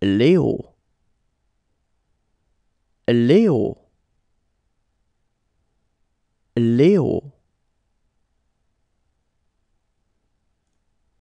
Leo. Leo. Leo.